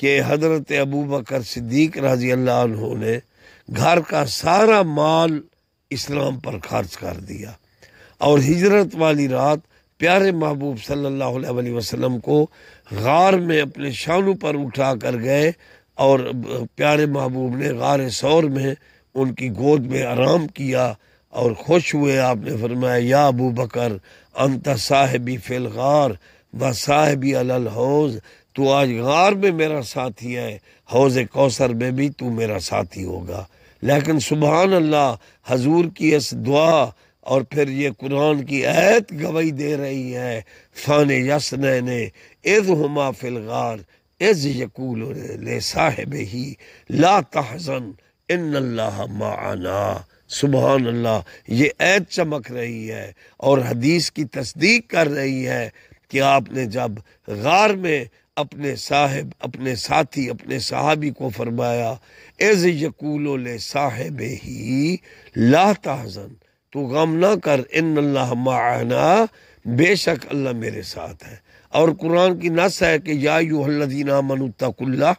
کہ حضرت ابو بکر صدیق رضی اللہ عنہ نے گھر کا سارا مال اسلام پر خرچ کر دیا اور ہجرت والی رات پیارے محبوب صلی اللہ علیہ وسلم کو غار میں اپنے شانوں پر اٹھا کر گئے اور پیارے محبوب نے غار سور میں ان کی گود میں آرام کیا اور خوش ہوئے آپ نے فرمایا یا ابو بکر انت صاحبی فی الغار و صاحبی الحوض تو آج غار میں میرا ساتھی ہے حوض کوثر میں بھی تو میرا ساتھی ہوگا لیکن سبحان اللہ حضور کی اس دعا اور پھر یہ قرآن کی ایت گوئی دے رہی ہے فان یسنین اذ ہما فی الغار عز یقول صاحب ہی لا تحزن ان اللہ معنا سبحان اللہ یہ عید چمک رہی ہے اور حدیث کی تصدیق کر رہی ہے کہ آپ نے جب غار میں اپنے صاحب اپنے ساتھی اپنے صحابی کو فرمایا ایز یقول لے صاحب ہی تو غم نہ کر ان اللہ معنا بے شک اللہ میرے ساتھ ہے اور قرآن کی نس ہے کہ یا یادینک اللہ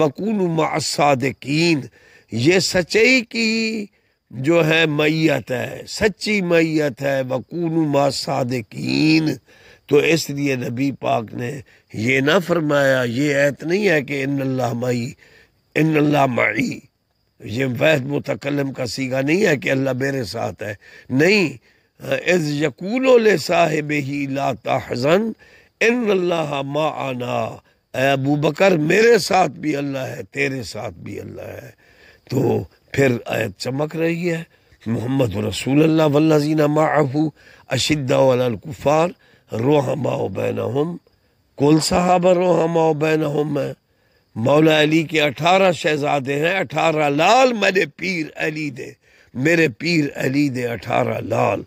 مقل مع الصادقین یہ سچائی کی جو ہے میت ہے سچی میت ہے وقون ما صادقین تو اس لیے نبی پاک نے یہ نہ فرمایا یہ ایت نہیں ہے کہ ان اللہ معی ان اللہ معی یہ وحد متکلم کا سیگا نہیں ہے کہ اللہ میرے ساتھ ہے نہیں از یقول و صاحب ہی لا تحزن ان ما آنا اے ابو بکر میرے ساتھ بھی اللہ ہے تیرے ساتھ بھی اللہ ہے تو پھر آیت چمک رہی ہے محمد رسول اللہ ولہ ابو اشد القفار روحما او بین کول صاحب روح ہیں مولا علی کے اٹھارہ شہزادے ہیں اٹھارہ لال میرے پیر علی دے میرے پیر علی دے اٹھارہ لال